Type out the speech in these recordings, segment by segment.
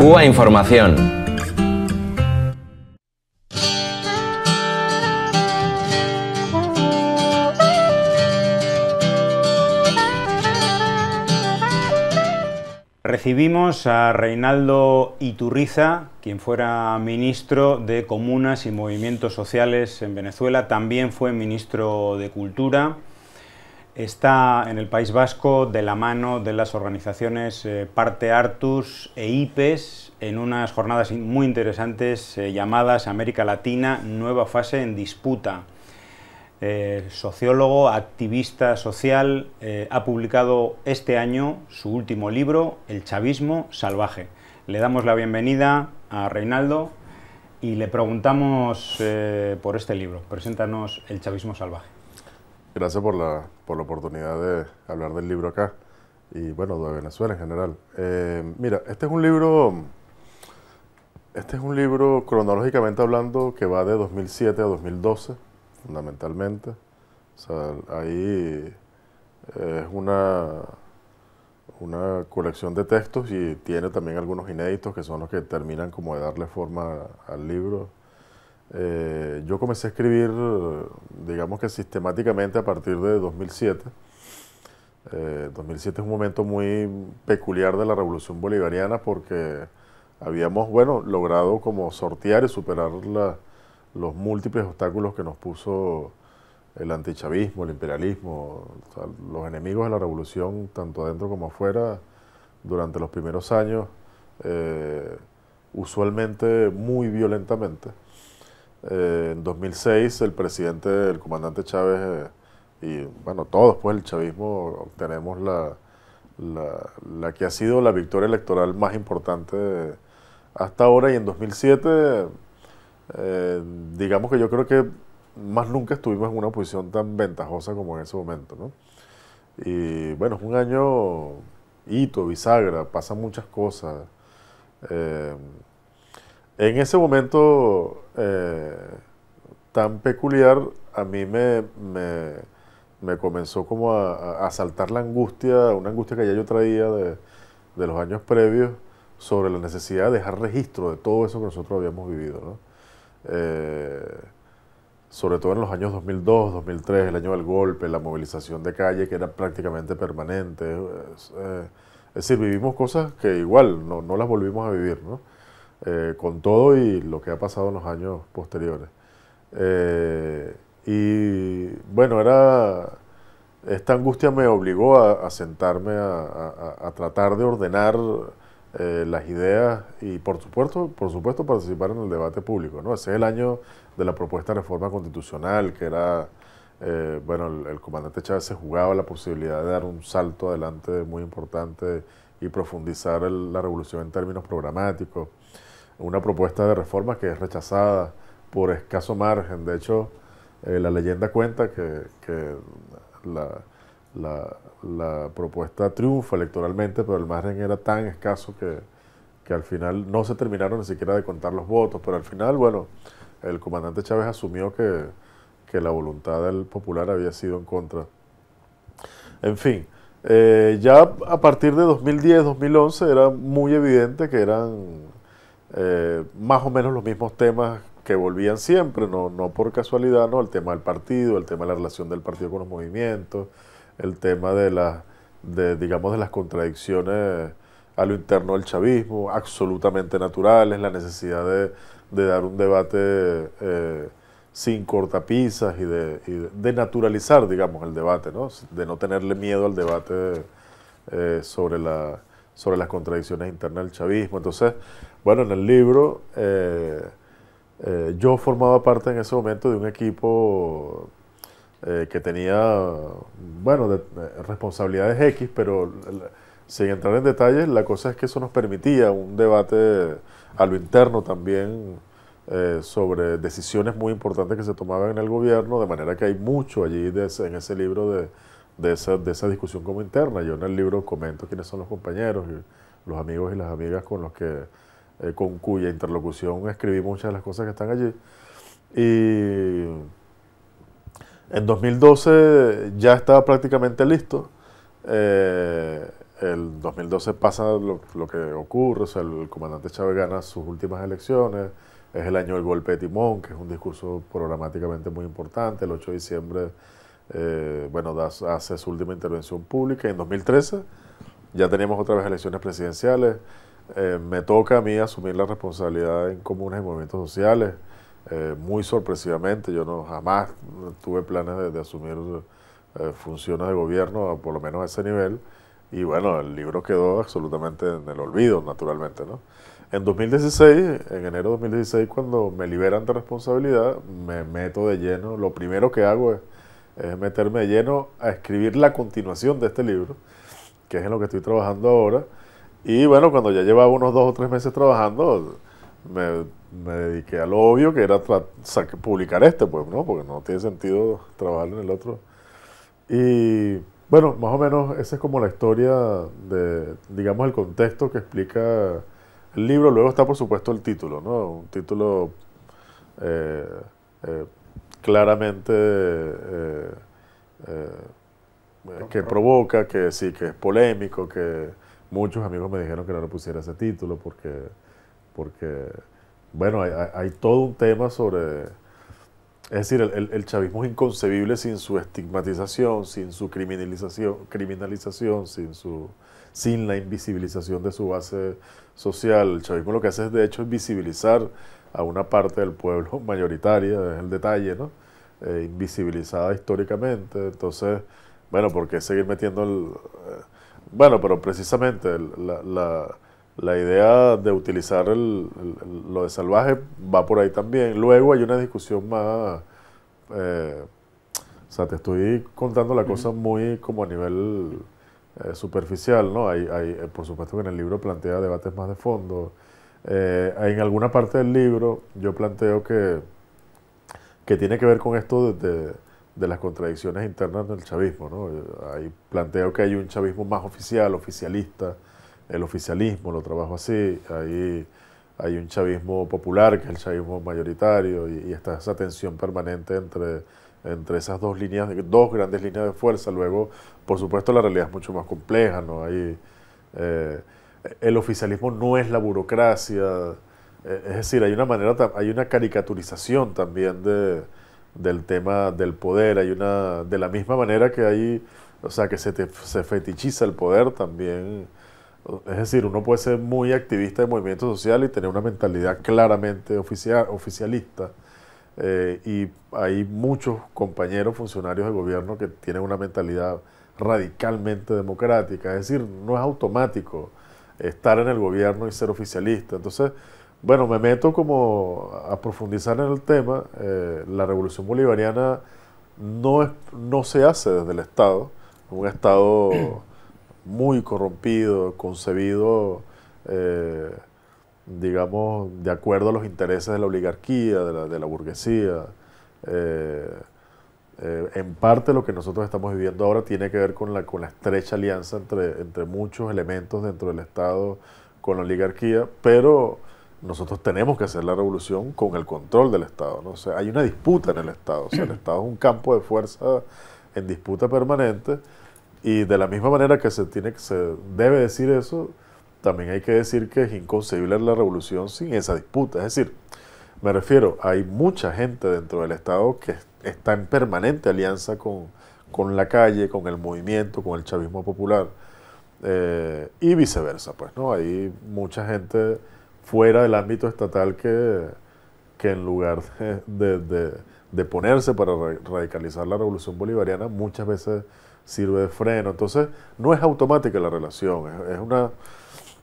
Cuba Información. Recibimos a Reinaldo Iturriza, quien fuera ministro de Comunas y Movimientos Sociales en Venezuela, también fue ministro de Cultura está en el País Vasco de la mano de las organizaciones eh, Parte Artus e IPES en unas jornadas muy interesantes eh, llamadas América Latina, nueva fase en disputa. Eh, sociólogo, activista social, ha publicado este año su último libro, El chavismo salvaje. Le damos la bienvenida a Reinaldo y le preguntamos por este libro. Preséntanos El chavismo salvaje. Gracias por la, por oportunidad de hablar del libro acá y bueno, de Venezuela en general. Eh, mira, este es un libro, este es un libro cronológicamente hablando que va de 2007 a 2012, fundamentalmente. O sea, ahí eh, es una, una colección de textos y tiene también algunos inéditos que son los que terminan como de darle forma al libro. Eh, yo comencé a escribir, digamos que sistemáticamente a partir de 2007. 2007 eh, es un momento muy peculiar de la revolución bolivariana porque habíamos, bueno, logrado como sortear y superar los múltiples obstáculos que nos puso el antichavismo, el imperialismo, los enemigos de la revolución, tanto adentro como afuera, durante los primeros años, eh, usualmente muy violentamente. Eh, en 2006 el presidente, el comandante Chávez eh, y bueno, todos pues el chavismo tenemos la, la, que ha sido la victoria electoral más importante hasta ahora y en 2007 eh, digamos que yo creo que más nunca estuvimos en una posición tan ventajosa como en ese momento. ¿no? Y bueno, es un año hito, bisagra, pasan muchas cosas. Eh, en ese momento eh, tan peculiar, a mí me, comenzó como a, a, saltar la angustia, una angustia que ya yo traía de, los años previos sobre la necesidad de dejar registro de todo eso que nosotros habíamos vivido. Eh, sobre todo en los años 2002, 2003, el año del golpe, la movilización de calle que era prácticamente permanente. Es, eh, decir, vivimos cosas que igual no, no las volvimos a vivir. ¿no? Eh, con todo y lo que ha pasado en los años posteriores. Eh, y bueno, era, esta angustia me obligó a, sentarme a, tratar de ordenar eh, las ideas y por supuesto, por supuesto participar en el debate público. ¿no? Ese es el año de la propuesta de reforma constitucional, que era, bueno, el, comandante Chávez se jugaba la posibilidad de dar un salto adelante muy importante y profundizar la revolución en términos programáticos una propuesta de reforma que es rechazada por escaso margen. De hecho, eh, la leyenda cuenta que, la, propuesta triunfa electoralmente, pero el margen era tan escaso que, al final no se terminaron ni siquiera de contar los votos. Pero al final, bueno, el comandante Chávez asumió que, la voluntad del popular había sido en contra. En fin. Eh, ya a partir de 2010-2011 era muy evidente que eran eh, más o menos los mismos temas que volvían siempre, no, no por casualidad, ¿no? El tema del partido, el tema de la relación del partido con los movimientos, el tema de las, digamos, de las contradicciones a lo interno del chavismo, absolutamente naturales, la necesidad de, dar un debate eh, sin cortapisas y, de, naturalizar, digamos, el debate, ¿no? De no tenerle miedo al debate eh, sobre la sobre las contradicciones internas del chavismo. Entonces, bueno, en el libro eh, eh, yo formaba parte en ese momento de un equipo eh, que tenía, bueno, de, responsabilidades X, pero sin entrar en detalles, la cosa es que eso nos permitía un debate a lo interno también sobre decisiones muy importantes que se tomaban en el gobierno, de manera que hay mucho allí en ese libro de de esa, de esa discusión como interna. Yo en el libro comento quiénes son los compañeros, los amigos y las amigas con los que eh, con cuya interlocución escribí muchas de las cosas que están allí. Y en 2012 ya estaba prácticamente listo. Eh, el 2012 pasa lo, que ocurre, o el, el, comandante Chávez gana sus últimas elecciones, es el año del golpe de timón, que es un discurso programáticamente muy importante, el 8 de diciembre eh, bueno, hace su última intervención pública en 2013. Ya teníamos otra vez elecciones presidenciales. Eh, me toca a mí asumir la responsabilidad en comunes y movimientos sociales, eh, muy sorpresivamente. Yo no jamás tuve planes de, asumir funciones de gobierno, por lo menos a ese nivel. Y bueno, el libro quedó absolutamente en el olvido, naturalmente. En 2016, en enero de 2016, cuando me liberan de responsabilidad, me meto de lleno. Lo primero que hago es es meterme lleno a escribir la continuación de este libro, que es en lo que estoy trabajando ahora. Y bueno, cuando ya llevaba unos dos o tres meses trabajando, me, me dediqué a lo obvio, que era publicar este, pues, ¿no? Porque no tiene sentido trabajar en el otro. Y bueno, más o menos esa es como la historia de, digamos, el contexto que explica el libro. Luego está, por supuesto, el título, ¿no? Un título... Eh, eh, claramente eh, eh, eh, que provoca, que sí, que es polémico, que muchos amigos me dijeron que no le pusiera ese título porque, porque bueno, hay, todo un tema sobre... Es decir, el, chavismo es inconcebible sin su estigmatización, sin su criminalización, sin, su, sin la invisibilización de su base social. El chavismo lo que hace es, de hecho, es visibilizar a una parte del pueblo mayoritaria, es el detalle, ¿no? Eh, invisibilizada históricamente. Entonces, bueno, ¿por qué seguir metiendo el... Eh, bueno, pero precisamente la, idea de utilizar el, lo de salvaje va por ahí también. Luego hay una discusión más... Eh, o sea, te estoy contando la cosa muy como a nivel superficial, ¿no? Hay, hay, por supuesto que en el libro plantea debates más de fondo. Eh, en alguna parte del libro yo planteo que, que tiene que ver con esto de, de, las contradicciones internas del chavismo. ¿no? Ahí planteo que hay un chavismo más oficial, oficialista, el oficialismo lo trabajo así, ahí hay un chavismo popular, que es el chavismo mayoritario, y, y está esa tensión permanente entre, entre esas dos líneas, dos grandes líneas de fuerza. Luego, por supuesto, la realidad es mucho más compleja, ¿no? Hay, el oficialismo no es la burocracia. Eh, es decir, hay una manera, hay una caricaturización también del tema del poder. Hay una, de la misma manera que hay, o sea, que se, fetichiza el poder también. Es decir, uno puede ser muy activista de movimiento social y tener una mentalidad claramente oficialista. Eh, y hay muchos compañeros funcionarios de gobierno que tienen una mentalidad radicalmente democrática. Es decir, no es automático estar en el gobierno y ser oficialista. Entonces, bueno, me meto como a profundizar en el tema. Eh, la revolución bolivariana no, es, no se hace desde el Estado, un Estado muy corrompido, concebido, eh, digamos, de acuerdo a los intereses de la oligarquía, de la, burguesía. Eh, eh, en parte lo que nosotros estamos viviendo ahora tiene que ver con la, estrecha alianza entre, muchos elementos dentro del Estado con la oligarquía, pero nosotros tenemos que hacer la revolución con el control del Estado. ¿no? hay una disputa en el Estado. el Estado es un campo de fuerza en disputa permanente y de la misma manera que se, tiene, que se debe decir eso, también hay que decir que es inconcebible la revolución sin esa disputa. Es decir, me refiero, hay mucha gente dentro del Estado que está está en permanente alianza con, la calle, con el movimiento, con el chavismo popular. Eh, y viceversa, pues, ¿no? Hay mucha gente fuera del ámbito estatal que, que en lugar de, ponerse para radicalizar la revolución bolivariana, muchas veces sirve de freno. Entonces, no es automática la relación, es, una,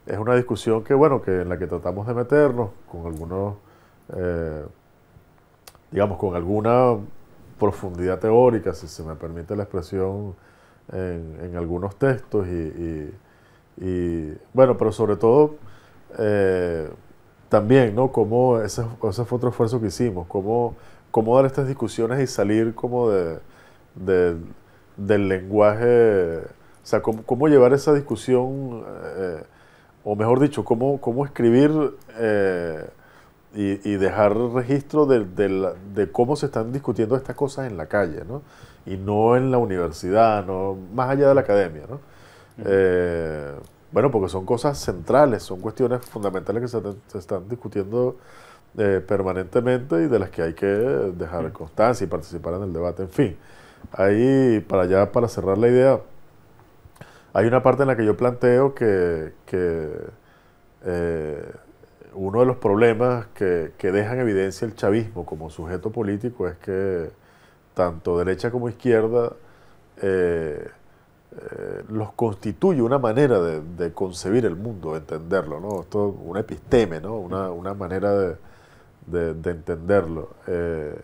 es una discusión que, bueno, que en la que tratamos de meternos con algunos, eh, digamos, con alguna profundidad teórica, si se me permite la expresión, en, algunos textos y, bueno, pero sobre todo eh, también, ¿no? Como ese, fue otro esfuerzo que hicimos, cómo, dar estas discusiones y salir como de, del lenguaje, o sea, cómo, llevar esa discusión, eh, o mejor dicho, cómo, cómo escribir... Eh, y, dejar registro de, cómo se están discutiendo estas cosas en la calle, ¿no? Y no en la universidad, ¿no? más allá de la academia, ¿no? Eh, bueno, porque son cosas centrales, son cuestiones fundamentales que se, están discutiendo eh, permanentemente y de las que hay que dejar constancia y participar en el debate. En fin, ahí para allá, para cerrar la idea, hay una parte en la que yo planteo que, que eh, uno de los problemas que, que deja en evidencia el chavismo como sujeto político es que tanto derecha como izquierda eh, eh, los constituye una manera de, concebir el mundo, de entenderlo, ¿no? Esto una episteme, ¿no? Una, manera de, entenderlo. Eh,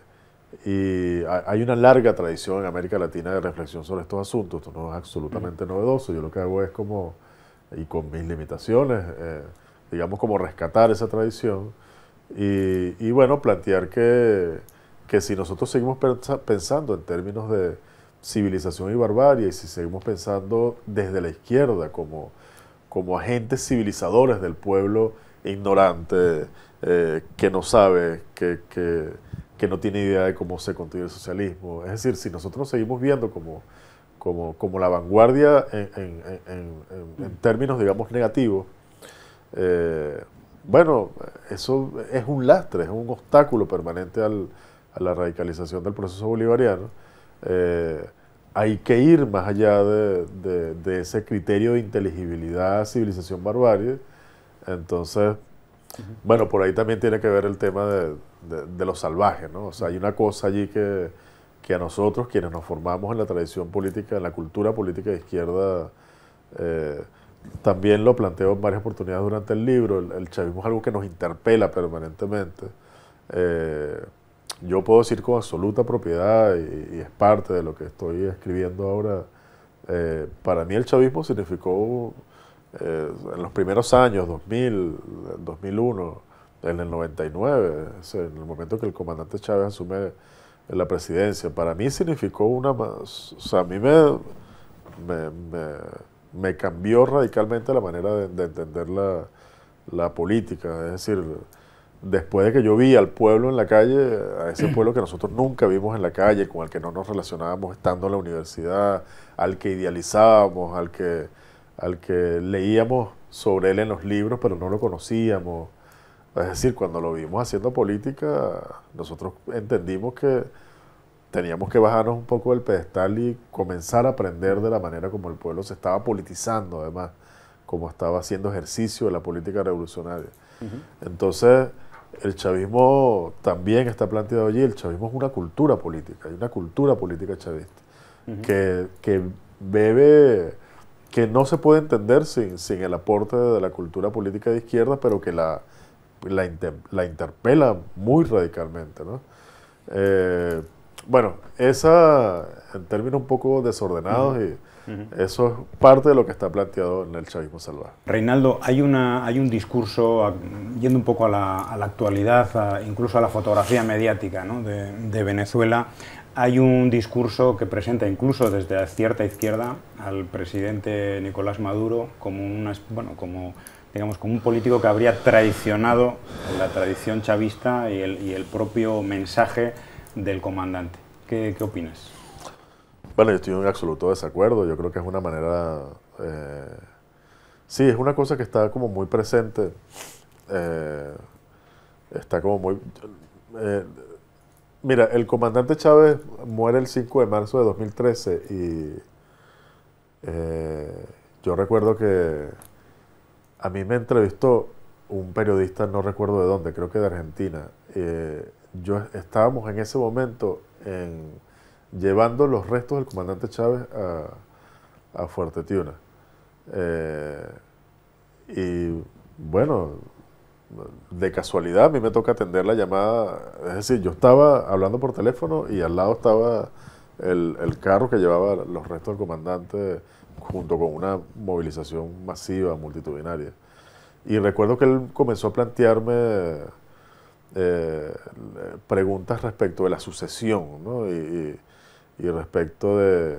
y hay una larga tradición en América Latina de reflexión sobre estos asuntos, esto no es absolutamente mm. novedoso, yo lo que hago es como, y con mis limitaciones, digamos, como rescatar esa tradición y, bueno, plantear que, que, si nosotros seguimos pensando en términos de civilización y barbarie y si seguimos pensando desde la izquierda como, como agentes civilizadores del pueblo ignorante eh, que no sabe, que, que, no tiene idea de cómo se construye el socialismo. Es decir, si nosotros seguimos viendo como, como, la vanguardia en, en términos, digamos, negativos, eh, bueno, eso es un lastre, es un obstáculo permanente a la radicalización del proceso bolivariano. Eh, hay que ir más allá de, ese criterio de inteligibilidad, civilización, barbarie. Entonces, bueno, por ahí también tiene que ver el tema de, los salvajes, ¿no? O sea, hay una cosa allí que, que, a nosotros, quienes nos formamos en la tradición política, en la cultura política de izquierda, eh, también lo planteo en varias oportunidades durante el libro, el, chavismo es algo que nos interpela permanentemente. Eh, yo puedo decir con absoluta propiedad, y, es parte de lo que estoy escribiendo ahora, eh, para mí el chavismo significó eh, en los primeros años, 2000, 2001, en el 99, en el momento que el comandante Chávez asume la presidencia, para mí significó una... O sea, a mí me me cambió radicalmente la manera de, entender la, la, política. Es decir, después de que yo vi al pueblo en la calle, a ese pueblo que nosotros nunca vimos en la calle, con el que no nos relacionábamos estando en la universidad, al que idealizábamos, al que, al que leíamos sobre él en los libros, pero no lo conocíamos. Es decir, cuando lo vimos haciendo política, nosotros entendimos que teníamos que bajarnos un poco del pedestal y comenzar a aprender de la manera como el pueblo se estaba politizando, además, como estaba haciendo ejercicio de la política revolucionaria. Entonces, el chavismo también está planteado allí, el chavismo es una cultura política, hay una cultura política chavista, que, bebe, que no se puede entender sin, el aporte de la cultura política de izquierda, pero que la, la, interpela muy radicalmente. ¿no? Eh, bueno, esa, en un poco desordenados, y eso es parte de lo que está planteado en el chavismo salvaje. Reinaldo, hay, una, hay un discurso, yendo un poco a la, actualidad, incluso a la fotografía mediática de, Venezuela, hay un discurso que presenta incluso desde cierta izquierda al presidente Nicolás Maduro como una, bueno, como digamos como un político que habría traicionado la tradición chavista y el, y el propio mensaje del comandante. ¿Qué, opinas? Bueno, yo estoy en absoluto desacuerdo. Yo creo que es una manera... Eh, sí, es una cosa que está como muy presente. Eh, está como muy... Eh, mira, el comandante Chávez muere el 5 de marzo de 2013 y yo recuerdo que a mí me entrevistó un periodista, no recuerdo de dónde, creo que de Argentina, yo estábamos en ese momento en, llevando los restos del comandante Chávez a, a Fuerte Tiuna. Eh, y bueno, de casualidad a mí me toca atender la llamada, es decir, yo estaba hablando por teléfono y al lado estaba el, el carro que llevaba los restos del comandante junto con una movilización masiva, multitudinaria. Y recuerdo que él comenzó a plantearme eh, preguntas respecto de la sucesión y, respecto de,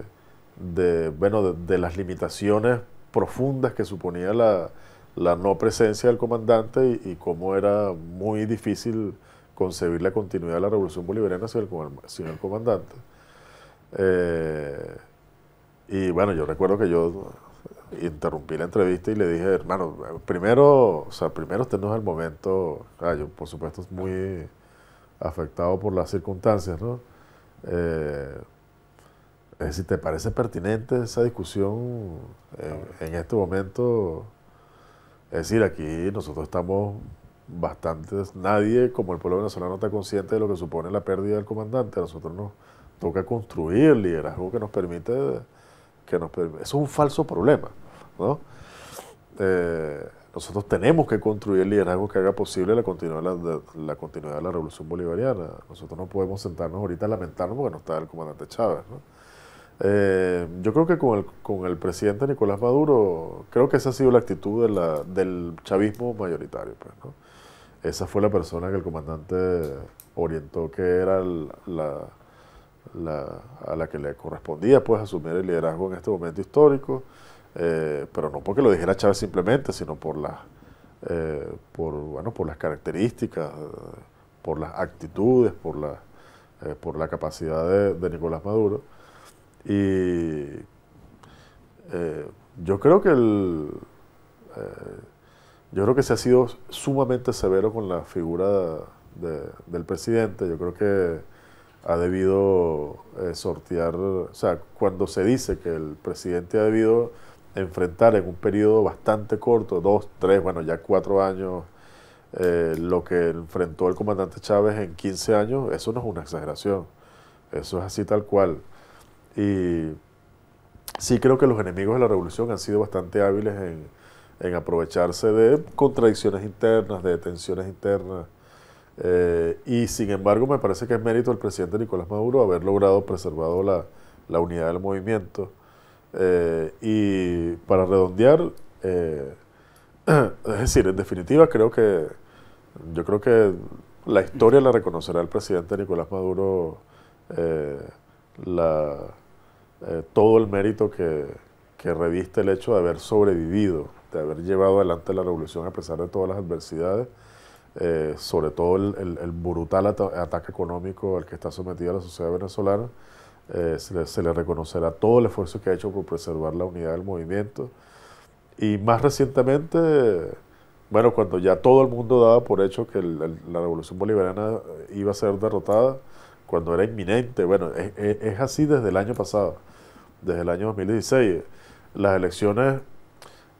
de bueno, de, las limitaciones profundas que suponía la, la no presencia del comandante y, cómo era muy difícil concebir la continuidad de la revolución bolivariana sin el, comandante. Eh, y bueno, yo recuerdo que yo interrumpí la entrevista y le dije, hermano, primero, o sea, primero este el momento, ah, yo por supuesto es muy afectado por las circunstancias, ¿no? Eh, es ¿te parece pertinente esa discusión en, este momento? Es decir, aquí nosotros estamos bastante, nadie como el pueblo venezolano está consciente de lo que supone la pérdida del comandante, a nosotros nos toca construir liderazgo que nos permite, que nos, es un falso problema. ¿no? Eh, nosotros tenemos que construir el liderazgo que haga posible la continuidad, la, continuidad de la revolución bolivariana. Nosotros no podemos sentarnos ahorita a lamentarnos porque no está el comandante Chávez. Eh, yo creo que con el, presidente Nicolás Maduro, creo que esa ha sido la actitud de del chavismo mayoritario. Pues, esa fue la persona que el comandante orientó que era a la que le correspondía pues, asumir el liderazgo en este momento histórico. Eh, pero no porque lo dijera Chávez simplemente, sino por las, eh, por, bueno, por las características, eh, por las actitudes, por la, por la capacidad de, Nicolás Maduro. Y yo creo que el, yo creo que se ha sido sumamente severo con la figura del presidente. Yo creo que ha debido sortear, o sea, cuando se dice que el presidente ha debido enfrentar en un periodo bastante corto, dos, tres, bueno, ya cuatro años, eh, lo que enfrentó el comandante Chávez en 15 años, eso no es una exageración, eso es así tal cual. Y sí creo que los enemigos de la revolución han sido bastante hábiles en, aprovecharse de contradicciones internas, de tensiones internas. Eh, y sin embargo, me parece que es mérito del presidente Nicolás Maduro haber logrado preservado la, la unidad del movimiento. Eh, y para redondear, eh, es decir, en definitiva creo que yo creo que la historia la reconocerá el presidente Nicolás Maduro eh, todo el mérito que, que reviste el hecho de haber sobrevivido, de haber llevado adelante la revolución a pesar de todas las adversidades, sobre todo el, brutal ataque económico al que está sometida la sociedad venezolana. Eh, se, le, reconocerá todo el esfuerzo que ha hecho por preservar la unidad del movimiento. Y más recientemente, bueno, cuando ya todo el mundo daba por hecho que la revolución bolivariana iba a ser derrotada, cuando era inminente, bueno, e, e, es, así desde el año pasado, desde el año 2016. Las elecciones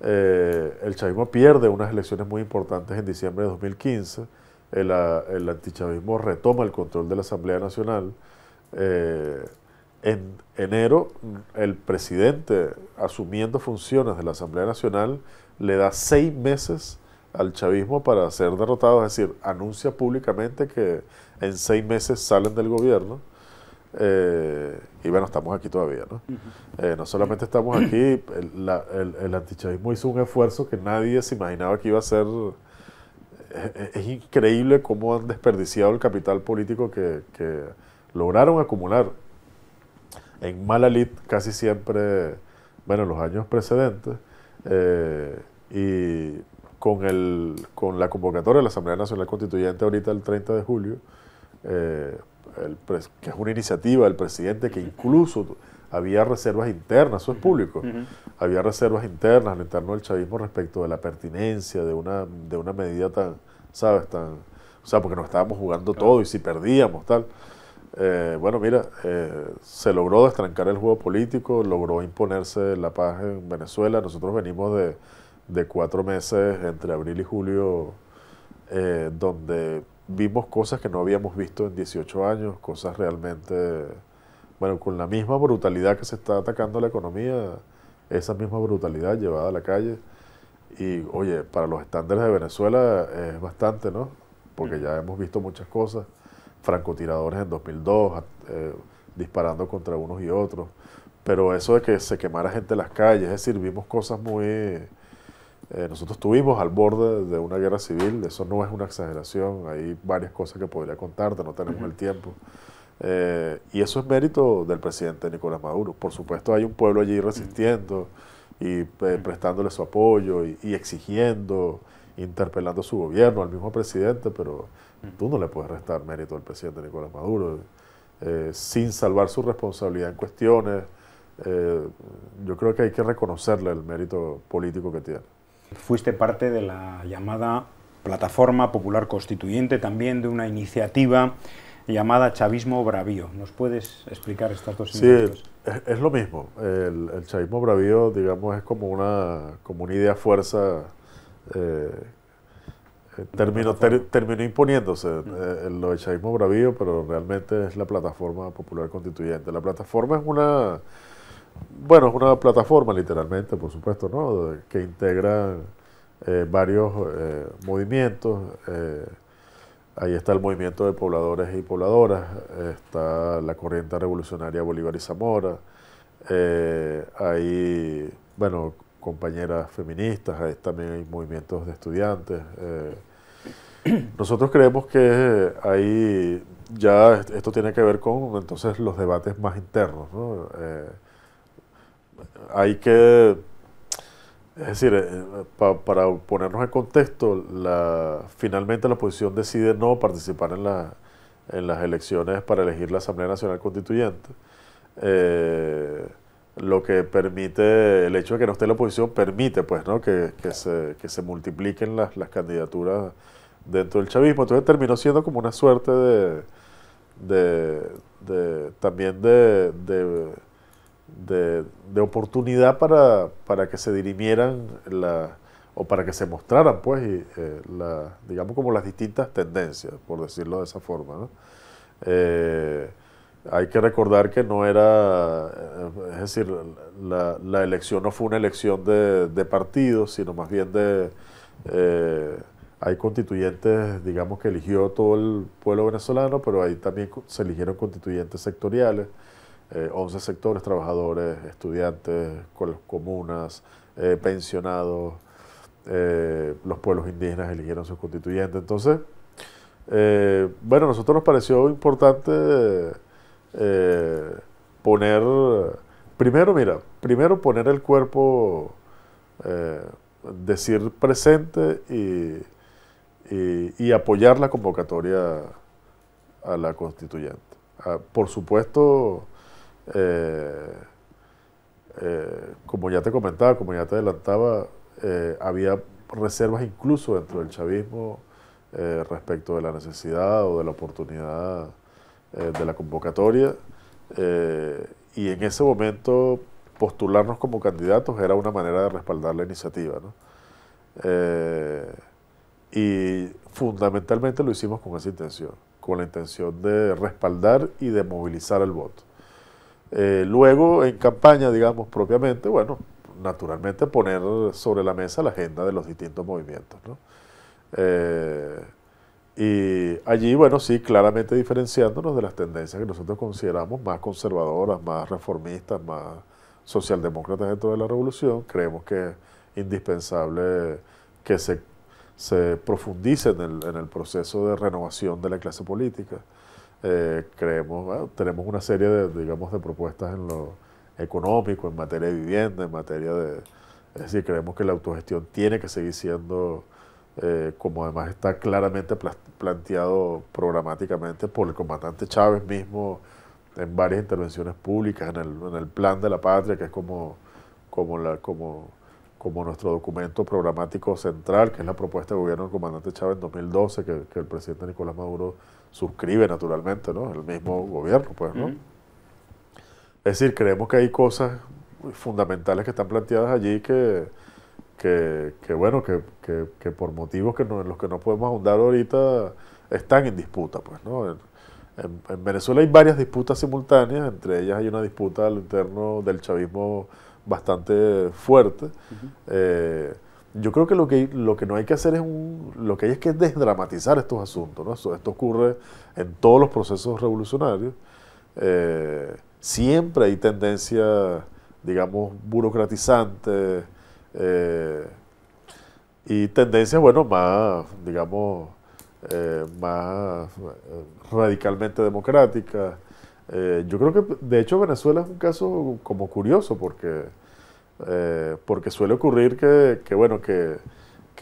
eh, el chavismo pierde unas elecciones muy importantes en diciembre de 2015, el, el antichavismo retoma el control de la Asamblea Nacional, eh, en enero, el presidente, asumiendo funciones de la Asamblea Nacional, le da seis meses al chavismo para ser derrotado, es decir, anuncia públicamente que en seis meses salen del gobierno. Eh, y bueno, estamos aquí todavía, ¿no? Eh, solamente estamos aquí, el, antichavismo hizo un esfuerzo que nadie se imaginaba que iba a ser. E, e, es, increíble cómo han desperdiciado el capital político que lograron acumular en Malalit casi siempre, bueno, en los años precedentes, eh, y con, el, con la convocatoria de la Asamblea Nacional Constituyente ahorita el 30 de julio, eh, que es una iniciativa del presidente que incluso había reservas internas, eso es público, había reservas internas al interno del chavismo respecto de la pertinencia de una, de una medida tan, ¿sabes? Tan, o sea, porque nos estábamos jugando todo y si perdíamos, tal. Eh, bueno, mira, eh, se logró destrancar el juego político, logró imponerse la paz en Venezuela. Nosotros venimos de, cuatro meses entre abril y julio eh, donde vimos cosas que no habíamos visto en 18 años, cosas realmente, bueno, con la misma brutalidad que se está atacando la economía, esa misma brutalidad llevada a la calle. Y oye, para los estándares de Venezuela es bastante, ¿no? Porque mm. ya hemos visto muchas cosas francotiradores en 2002, eh, disparando contra unos y otros. Pero eso de que se quemara gente en las calles, es decir, vimos cosas muy... Eh, nosotros estuvimos al borde de una guerra civil, eso no es una exageración, hay varias cosas que podría contarte, no tenemos el tiempo. Eh, y eso es mérito del presidente Nicolás Maduro. Por supuesto, hay un pueblo allí resistiendo y prestándole su apoyo y, y, exigiendo, interpelando a su gobierno, al mismo presidente, pero Tú no le puedes restar mérito al presidente Nicolás Maduro eh, sin salvar su responsabilidad en cuestiones. Eh, yo creo que hay que reconocerle el mérito político que tiene. Fuiste parte de la llamada Plataforma Popular Constituyente, también de una iniciativa llamada Chavismo Bravío. ¿Nos puedes explicar estas dos iniciativas? Sí, es, lo mismo. El, chavismo bravío, digamos, es como una, como una idea fuerza eh, terminó, terminó imponiéndose eh, el loechaísmo bravío, pero realmente es la plataforma popular constituyente. La plataforma es una, bueno, es una plataforma literalmente, por supuesto, ¿no? que integra eh, varios eh, movimientos. ahí está el movimiento de pobladores y pobladoras, está la corriente revolucionaria Bolívar y Zamora, hay, bueno, compañeras feministas, ahí también hay movimientos de estudiantes, Nosotros creemos que ahí ya esto tiene que ver con entonces los debates más internos. Eh, hay que, es decir, eh, para ponernos en contexto, finalmente la oposición decide no participar en, las elecciones para elegir la Asamblea Nacional Constituyente. Eh, lo que permite, el hecho de que no esté la oposición permite pues, que, se, multipliquen las, las candidaturas dentro del chavismo. Entonces terminó siendo como una suerte de, también de, de oportunidad para, para, que se dirimieran la, o para que se mostraran, pues, eh, la, digamos como las distintas tendencias, por decirlo de esa forma. Eh, hay que recordar que no era, eh, es decir, la, elección no fue una elección de, partido, sino más bien de hay constituyentes, digamos, que eligió todo el pueblo venezolano, pero ahí también se eligieron constituyentes sectoriales, 11 eh, sectores, trabajadores, estudiantes, comunas, eh, pensionados, eh, los pueblos indígenas eligieron sus constituyentes. Entonces, bueno, a nosotros nos pareció importante poner, primero, mira, primero poner el cuerpo, decir presente y y apoyar la convocatoria a la constituyente. Ah, por supuesto, eh, eh, como ya te comentaba, como ya te adelantaba, eh, había reservas incluso dentro del chavismo respecto de la necesidad o de la oportunidad de la convocatoria. y en ese momento postularnos como candidatos era una manera de respaldar la iniciativa. ¿no? Y fundamentalmente lo hicimos con esa intención, con la intención de respaldar y de movilizar el voto. Eh, luego, en campaña, digamos, propiamente, bueno, naturalmente poner sobre la mesa la agenda de los distintos movimientos. ¿no? Eh, y allí, bueno, sí, claramente diferenciándonos de las tendencias que nosotros consideramos más conservadoras, más reformistas, más socialdemócratas dentro de la revolución, creemos que es indispensable que se se profundice en el, en el proceso de renovación de la clase política. Eh, creemos, ah, tenemos una serie de, digamos, de propuestas en lo económico, en materia de vivienda, en materia de... Es decir, creemos que la autogestión tiene que seguir siendo, eh, como además está claramente planteado programáticamente por el comandante Chávez mismo en varias intervenciones públicas, en el, en el plan de la patria, que es como, como, la, como como nuestro documento programático central, que es la propuesta de gobierno del comandante Chávez en 2012, que, el presidente Nicolás Maduro suscribe naturalmente, ¿no? El mismo gobierno, pues, ¿no? Es decir, creemos que hay cosas fundamentales que están planteadas allí que, que, bueno, que, que, por motivos que no, en los que no podemos ahondar ahorita, están en disputa, pues, ¿no? En, en Venezuela hay varias disputas simultáneas, entre ellas hay una disputa al interno del chavismo bastante fuerte. Eh, yo creo que lo que, lo que no hay que hacer es un, lo que hay es que desdramatizar estos asuntos. Esto, ocurre en todos los procesos revolucionarios. Eh, siempre hay tendencias, digamos, burocratizantes eh, y tendencias, bueno, más, digamos, más radicalmente democráticas. Eh, yo creo que, de hecho, Venezuela es un caso como curioso, porque, eh, porque suele ocurrir que, bueno, que,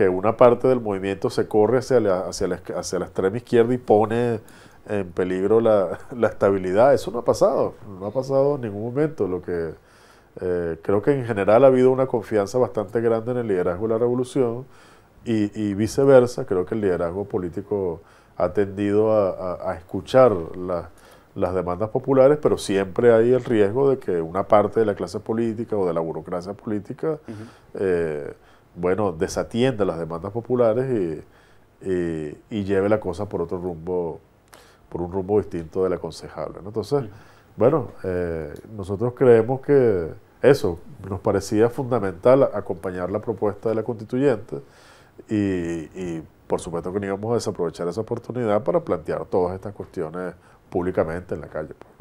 una parte del movimiento se corre hacia la, hacia la, hacia la extrema izquierda y pone en peligro la, estabilidad. Eso no ha pasado, no ha pasado en ningún momento. Lo que, eh, creo que en general ha habido una confianza bastante grande en el liderazgo de la revolución y, viceversa. Creo que el liderazgo político ha tendido a, escuchar las las demandas populares, pero siempre hay el riesgo de que una parte de la clase política o de la burocracia política, eh, bueno, desatienda las demandas populares y, lleve la cosa por otro rumbo, por un rumbo distinto del aconsejable. Entonces, bueno, eh, nosotros creemos que eso, nos parecía fundamental acompañar la propuesta de la constituyente y, y por supuesto que no íbamos a desaprovechar esa oportunidad para plantear todas estas cuestiones públicamente en la calle. Pues.